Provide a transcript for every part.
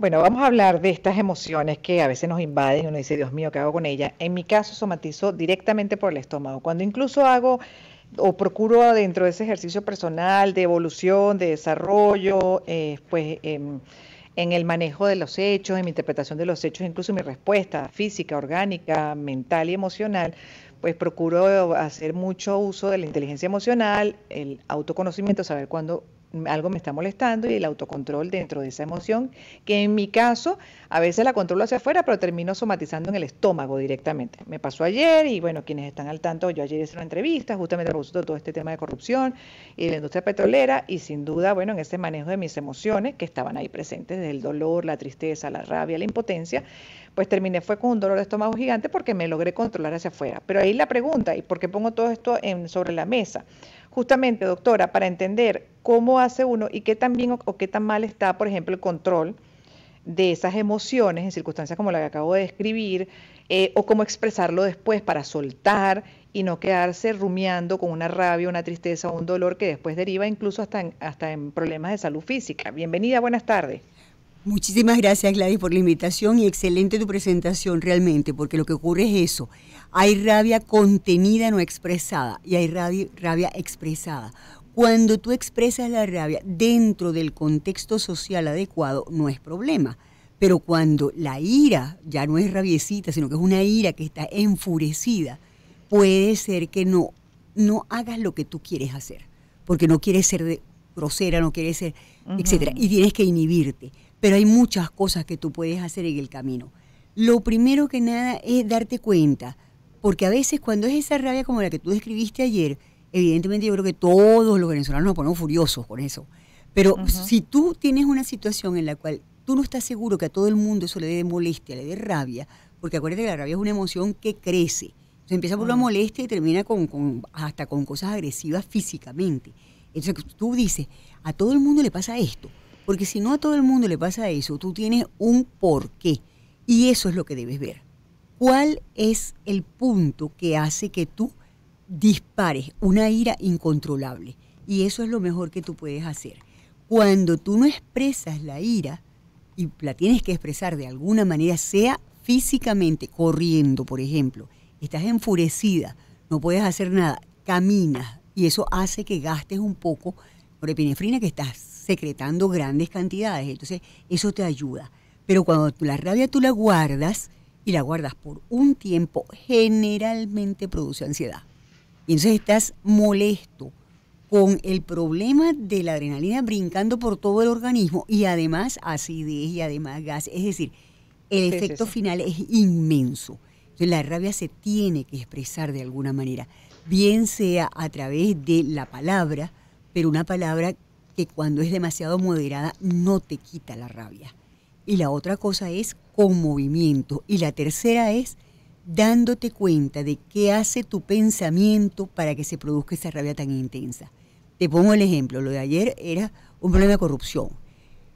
Bueno, vamos a hablar de estas emociones que a veces nos invaden y uno dice, Dios mío, ¿qué hago con ella? En mi caso, somatizo directamente por el estómago. Cuando incluso hago o procuro dentro de ese ejercicio personal de evolución, de desarrollo, eh, pues em, en el manejo de los hechos, en mi interpretación de los hechos, incluso mi respuesta física, orgánica, mental y emocional, pues procuro hacer mucho uso de la inteligencia emocional, el autoconocimiento, saber cuándo algo me está molestando y el autocontrol dentro de esa emoción, que en mi caso a veces la controlo hacia afuera, pero termino somatizando en el estómago directamente. Me pasó ayer y bueno, quienes están al tanto, yo ayer hice una entrevista justamente a todo este tema de corrupción y de la industria petrolera y sin duda, bueno, en ese manejo de mis emociones que estaban ahí presentes, desde el dolor, la tristeza, la rabia, la impotencia, pues terminé fue con un dolor de estómago gigante porque me logré controlar hacia afuera. Pero ahí la pregunta, ¿y por qué pongo todo esto en, sobre la mesa? Justamente, doctora, para entender cómo hace uno y qué tan bien o, qué tan mal está, por ejemplo, el control de esas emociones en circunstancias como la que acabo de describir, eh, o cómo expresarlo después para soltar y no quedarse rumiando con una rabia, una tristeza o un dolor que después deriva incluso hasta en, hasta en problemas de salud física. Bienvenida, buenas tardes. Muchísimas gracias Gladys por la invitación y excelente tu presentación realmente, porque lo que ocurre es eso. Hay rabia contenida no expresada y hay rabia expresada. Cuando tú expresas la rabia dentro del contexto social adecuado, no es problema. Pero cuando la ira ya no es rabiecita, sino que es una ira que está enfurecida, puede ser que no, no hagas lo que tú quieres hacer, porque no quieres ser grosera, no quieres ser, etc. etcétera, y tienes que inhibirte. Pero hay muchas cosas que tú puedes hacer en el camino. Lo primero que nada es darte cuenta, porque a veces cuando es esa rabia como la que tú describiste ayer, Evidentemente yo creo que todos los venezolanos nos ponemos furiosos con eso. Pero si tú tienes una situación en la cual tú no estás seguro que a todo el mundo eso le dé molestia, le dé rabia, porque acuérdate que la rabia es una emoción que crece. Entonces empieza por la molestia y termina con, hasta con cosas agresivas físicamente. Entonces tú dices, a todo el mundo le pasa esto, porque si no a todo el mundo le pasa eso, tú tienes un porqué. Y eso es lo que debes ver. ¿Cuál es el punto que hace que tú dispares una ira incontrolable. Y eso es lo mejor que tú puedes hacer. Cuando tú no expresas la ira y la tienes que expresar de alguna manera, sea físicamente, corriendo, por ejemplo, estás enfurecida, no puedes hacer nada, caminas y eso hace que gastes un poco epinefrina que estás secretando grandes cantidades. Entonces, eso te ayuda. Pero cuando la rabia tú la guardas y la guardas por un tiempo, generalmente produce ansiedad. Y entonces estás molesto con el problema de la adrenalina brincando por todo el organismo y además acidez y además gas. Es decir, el efecto final es inmenso. Entonces, la rabia se tiene que expresar de alguna manera, bien sea a través de la palabra, pero una palabra que cuando es demasiado moderada no te quita la rabia. Y la otra cosa es con movimiento. Y la tercera es dándote cuenta de qué hace tu pensamiento para que se produzca esa rabia tan intensa. Te pongo el ejemplo, lo de ayer era un problema de corrupción.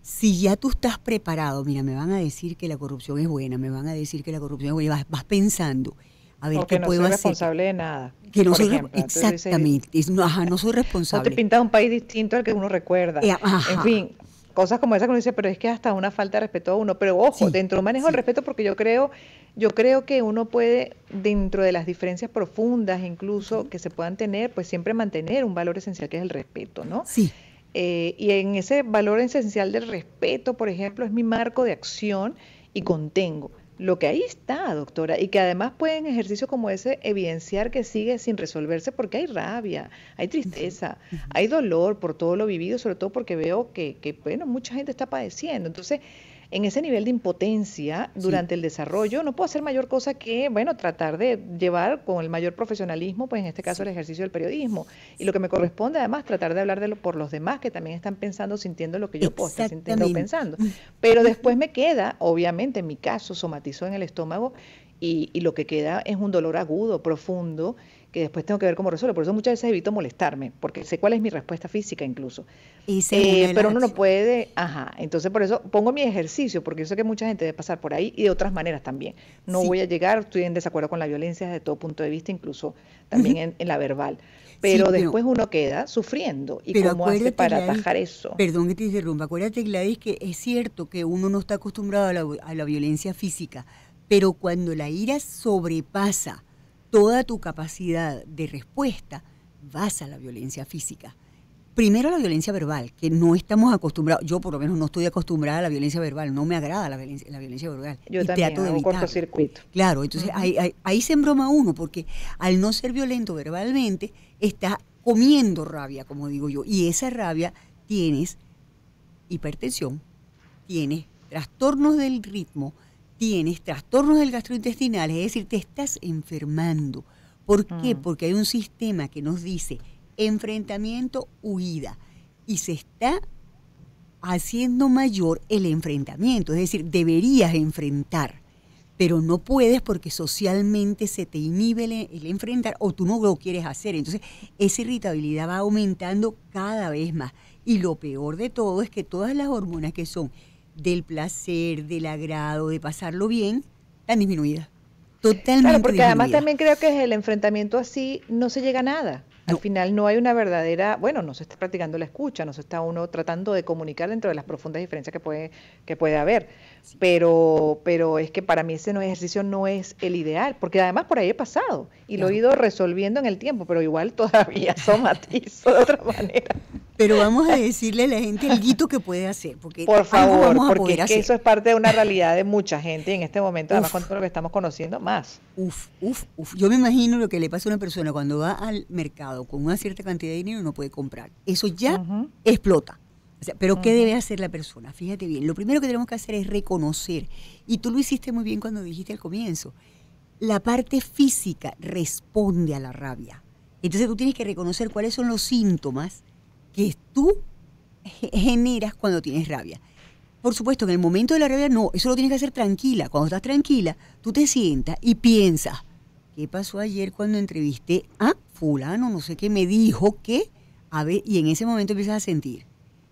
Si ya tú estás preparado, mira, me van a decir que la corrupción es buena, me van a decir que la corrupción es buena, vas, pensando, a ver qué puedo hacer. no soy responsable de nada. Que no soy exactamente, no, no soy responsable. No te pintas un país distinto al que uno recuerda. Eh, en fin, cosas como esa que uno dice, pero es que hasta una falta de respeto a uno. Pero ojo, dentro manejo el respeto, porque yo creo, yo creo que uno puede, dentro de las diferencias profundas, incluso que se puedan tener, pues siempre mantener un valor esencial que es el respeto, ¿no? Sí. Eh, y en ese valor esencial del respeto, por ejemplo, es mi marco de acción y contengo lo que ahí está, doctora, y que además pueden ejercicios como ese evidenciar que sigue sin resolverse porque hay rabia, hay tristeza, hay dolor por todo lo vivido, sobre todo porque veo que, que bueno, mucha gente está padeciendo. Entonces, en ese nivel de impotencia durante el desarrollo, no puedo hacer mayor cosa que, bueno, tratar de llevar con el mayor profesionalismo, pues en este caso el ejercicio del periodismo. Y lo que me corresponde además, tratar de hablar de lo, por los demás que también están pensando, sintiendo lo que yo puedo estar sintiendo o pensando. Pero después me queda, obviamente, en mi caso, somatizó en el estómago y, lo que queda es un dolor agudo, profundo, que después tengo que ver cómo resuelvo. Por eso muchas veces evito molestarme, porque sé cuál es mi respuesta física incluso. Eh, pero uno no puede, ajá, entonces por eso pongo mi ejercicio, porque yo sé que mucha gente debe pasar por ahí y de otras maneras también. No voy a llegar, estoy en desacuerdo con la violencia desde todo punto de vista, incluso también en, la verbal. Pero, después uno queda sufriendo. ¿Y cómo hace para atajar eso? Perdón que te interrumpa. Acuérdate, Gladys, que es cierto que uno no está acostumbrado a la, a la violencia física, pero cuando la ira sobrepasa toda tu capacidad de respuesta, vas a la violencia física. Primero la violencia verbal, que no estamos acostumbrados, yo por lo menos no estoy acostumbrada a la violencia verbal, no me agrada la violencia, verbal. Yo también, es un cortocircuito. Claro, entonces ahí, se embroma uno, porque al no ser violento verbalmente, está comiendo rabia, como digo yo, y esa rabia tienes hipertensión, tienes trastornos del ritmo, tienes trastornos del gastrointestinal, es decir, te estás enfermando. ¿Por qué? Mm. Porque hay un sistema que nos dice enfrentamiento, huida. Y se está haciendo mayor el enfrentamiento, es decir, deberías enfrentar, pero no puedes porque socialmente se te inhibe el, enfrentar o tú no lo quieres hacer. Entonces, esa irritabilidad va aumentando cada vez más. Y lo peor de todo es que todas las hormonas que son del placer, del agrado, de pasarlo bien, han disminuida. Totalmente. Claro, porque además también creo que el enfrentamiento así no se llega a nada. Al final no hay una verdadera, bueno, no se está practicando la escucha, no se está uno tratando de comunicar dentro de las profundas diferencias que puede, que puede haber. Pero, pero es que para mí ese ejercicio no es el ideal, porque además por ahí he pasado y lo he ido resolviendo en el tiempo, pero igual todavía somatizo de otra manera. Pero vamos a decirle a la gente el guito que puede hacer. Porque Por favor, porque eso es parte de una realidad de mucha gente en este momento, además con todo lo que estamos conociendo, más. Uf, uf, uf. Yo me imagino lo que le pasa a una persona cuando va al mercado con una cierta cantidad de dinero y no puede comprar. Eso ya explota. pero ¿qué debe hacer la persona? Fíjate bien, lo primero que tenemos que hacer es reconocer. Y tú lo hiciste muy bien cuando dijiste al comienzo. La parte física responde a la rabia. Entonces tú tienes que reconocer cuáles son los síntomas que tú generas cuando tienes rabia. Por supuesto, en el momento de la rabia no, eso lo tienes que hacer tranquila. Cuando estás tranquila, tú te sientas y piensas, ¿qué pasó ayer cuando entrevisté a fulano? No sé qué me dijo que, a ver, y en ese momento empiezas a sentir.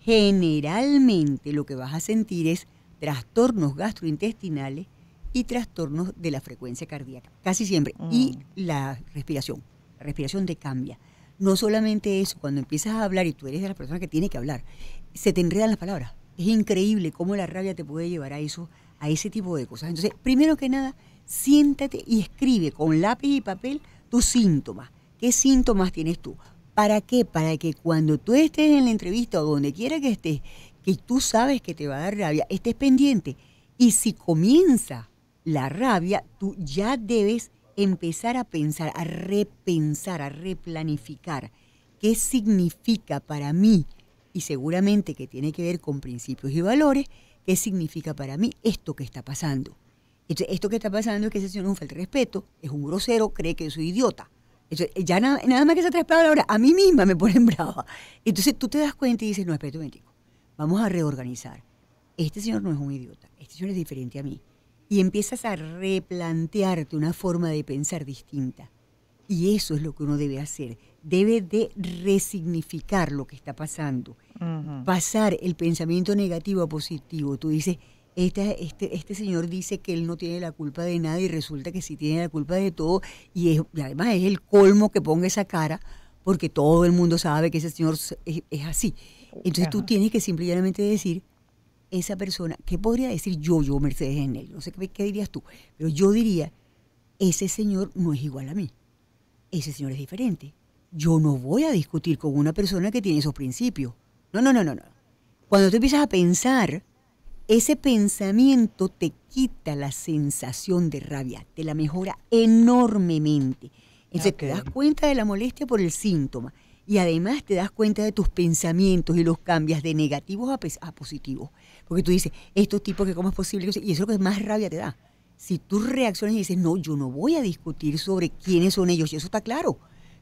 Generalmente lo que vas a sentir es trastornos gastrointestinales y trastornos de la frecuencia cardíaca, casi siempre, y mm. la respiración. La respiración te cambia. No solamente eso, cuando empiezas a hablar y tú eres de las personas que tiene que hablar, se te enredan las palabras. Es increíble cómo la rabia te puede llevar a eso, a ese tipo de cosas. Entonces, primero que nada, siéntate y escribe con lápiz y papel tus síntomas. ¿Qué síntomas tienes tú? ¿Para qué? Para que cuando tú estés en la entrevista o donde quiera que estés, que tú sabes que te va a dar rabia, estés pendiente. Y si comienza la rabia, tú ya debes empezar a pensar, a repensar, a replanificar qué significa para mí, y seguramente que tiene que ver con principios y valores, qué significa para mí esto que está pasando. esto que está pasando es que ese señor no falta el respeto, es un grosero, cree que soy idiota. Eh, ya nada, nada más que esas tres palabras, a mí misma me ponen brava. Entonces tú te das cuenta y dices, no, espérate un vamos a reorganizar. Este señor no es un idiota, este señor es diferente a mí y empiezas a replantearte una forma de pensar distinta. Y eso es lo que uno debe hacer. Debe de resignificar lo que está pasando. Pasar el pensamiento negativo a positivo. Tú dices, este, este, señor dice que él no tiene la culpa de nada y resulta que sí tiene la culpa de todo. Y, además es el colmo que ponga esa cara porque todo el mundo sabe que ese señor es, así. Entonces tú tienes que simplemente decir, esa persona, ¿qué podría decir yo, yo, Mercedes él. No sé qué, dirías tú, pero yo diría, ese señor no es igual a mí, ese señor es diferente. Yo no voy a discutir con una persona que tiene esos principios. No, no, no, no, no. Cuando tú empiezas a pensar, ese pensamiento te quita la sensación de rabia, te la mejora enormemente. Entonces te das cuenta de la molestia por el síntoma y además te das cuenta de tus pensamientos y los cambias de negativos a, positivos. Porque tú dices, estos tipos que cómo es posible, y eso es lo que más rabia te da. Si tú reaccionas y dices, no, yo no voy a discutir sobre quiénes son ellos, y eso está claro,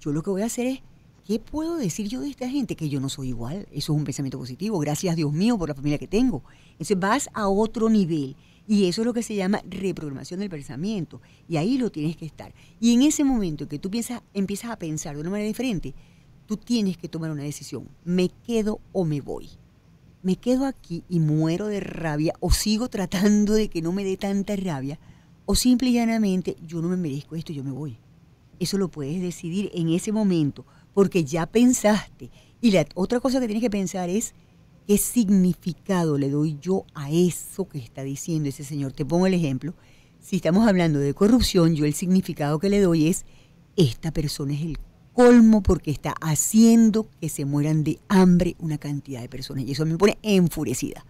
yo lo que voy a hacer es, ¿qué puedo decir yo de esta gente? Que yo no soy igual, eso es un pensamiento positivo, gracias Dios mío por la familia que tengo. Entonces vas a otro nivel. Y eso es lo que se llama reprogramación del pensamiento. Y ahí lo tienes que estar. Y en ese momento que tú piensas, empiezas a pensar de una manera diferente, tú tienes que tomar una decisión. ¿Me quedo o me voy? ¿Me quedo aquí y muero de rabia o sigo tratando de que no me dé tanta rabia? O simple y llanamente, yo no me merezco esto, yo me voy. Eso lo puedes decidir en ese momento, porque ya pensaste. Y la otra cosa que tienes que pensar es, ¿qué significado le doy yo a eso que está diciendo ese señor? Te pongo el ejemplo. Si estamos hablando de corrupción, yo el significado que le doy es, esta persona es el colmo porque está haciendo que se mueran de hambre una cantidad de personas. Y eso me pone enfurecida.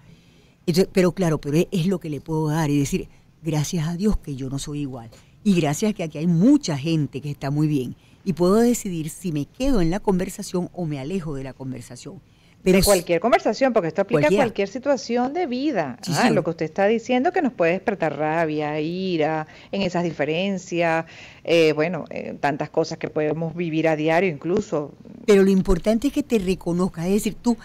pero claro, pero es lo que le puedo dar y decir, gracias a Dios que yo no soy igual. Y gracias que aquí hay mucha gente que está muy bien. Y puedo decidir si me quedo en la conversación o me alejo de la conversación de cualquier conversación, porque esto aplica a cualquier situación de vida. Ah, lo que usted está diciendo que nos puede despertar rabia, ira, en esas diferencias, eh, bueno, eh, tantas cosas que podemos vivir a diario incluso. Pero lo importante es que te reconozca, es decir, tú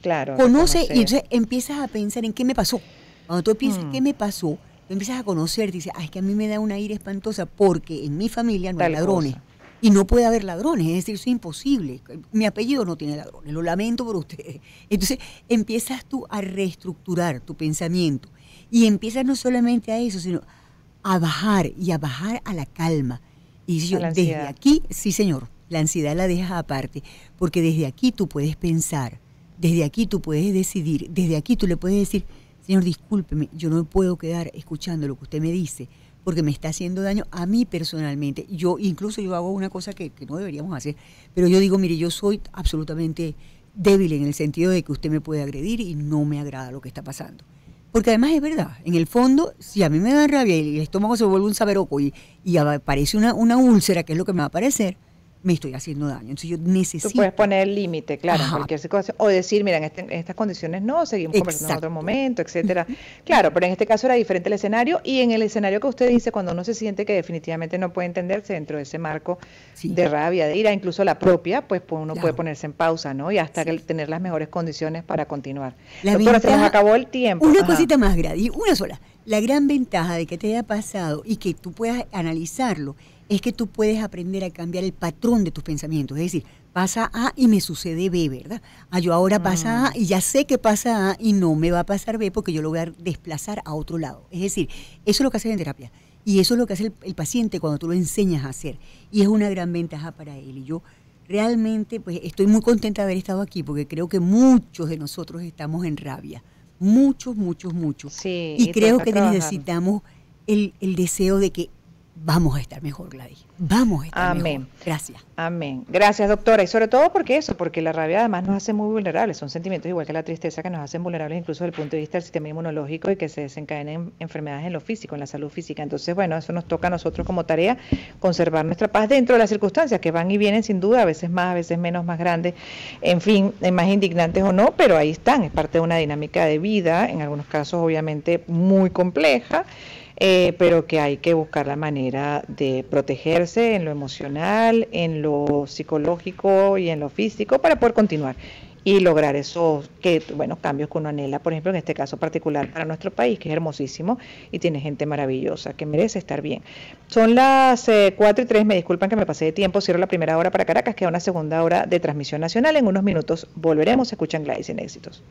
claro, conoces y empiezas a pensar en qué me pasó. Cuando tú piensas mm. qué me pasó, tú empiezas a conocer dices, ay, ah, es que a mí me da una ira espantosa porque en mi familia no hay ladrones. Y no puede haber ladrones, es decir, es imposible. Mi apellido no tiene ladrones, lo lamento por ustedes. Entonces empiezas tú a reestructurar tu pensamiento y empiezas no solamente a eso, sino a bajar y a bajar a la calma. Y yo, desde aquí, sí señor, la ansiedad la dejas aparte, porque desde aquí tú puedes pensar, desde aquí tú puedes decidir, desde aquí tú le puedes decir, señor, discúlpeme, yo no puedo quedar escuchando lo que usted me dice, porque me está haciendo daño a mí personalmente. Yo incluso yo hago una cosa que, no deberíamos hacer, pero yo digo, mire, yo soy absolutamente débil en el sentido de que usted me puede agredir y no me agrada lo que está pasando. Porque además es verdad, en el fondo, si a mí me da rabia y el estómago se vuelve un saberoco y, y aparece una, una úlcera, que es lo que me va a aparecer, me estoy haciendo daño. Entonces yo necesito... Tú puedes poner el límite, claro, cualquier situación. O decir, mira, este, en, estas condiciones no, seguimos conversando en otro momento, etcétera. claro, pero en este caso era diferente el escenario y en el escenario que usted dice, cuando uno se siente que definitivamente no puede entenderse dentro de ese marco de rabia, de ira, incluso la propia, pues, pues uno puede ponerse en pausa, ¿no? Y hasta tener las mejores condiciones para continuar. se nos acabó el tiempo. Una cosita más grande, una sola. La gran ventaja de que te haya pasado y que tú puedas analizarlo es que tú puedes aprender a cambiar el patrón de tus pensamientos. Es decir, pasa A y me sucede B, ¿verdad? Ah, yo ahora pasa A mm. y ya sé que pasa A y no me va a pasar B porque yo lo voy a desplazar a otro lado. Es decir, eso es lo que haces en terapia. Y eso es lo que hace el, paciente cuando tú lo enseñas a hacer. Y es una gran ventaja para él. Y yo realmente pues, estoy muy contenta de haber estado aquí porque creo que muchos de nosotros estamos en rabia. Muchos, muchos, muchos. y, creo que necesitamos el, el deseo de que vamos a estar mejor, Gladys. Vamos a estar mejor. Amén. Gracias. Amén. Gracias, doctora. Y sobre todo porque eso, porque la rabia además nos hace muy vulnerables. Son sentimientos igual que la tristeza que nos hacen vulnerables incluso desde el punto de vista del sistema inmunológico y que se en enfermedades en lo físico, en la salud física. Entonces, bueno, eso nos toca a nosotros como tarea conservar nuestra paz dentro de las circunstancias que van y vienen sin duda, a veces más, a veces menos, más grandes, en fin, eh, más indignantes o no, pero ahí están. Es parte de una dinámica de vida, en algunos casos obviamente muy compleja eh, pero que hay que buscar la manera de protegerse en lo emocional, en lo psicológico y en lo físico para poder continuar y lograr esos que, cambios que uno anhela, por ejemplo, en este caso particular para nuestro país, que es hermosísimo y tiene gente maravillosa que merece estar bien. Son las eh, cuatro 4 y 3, me disculpan que me pasé de tiempo, cierro la primera hora para Caracas, queda una segunda hora de transmisión nacional, en unos minutos volveremos, escuchan Gladys en éxitos.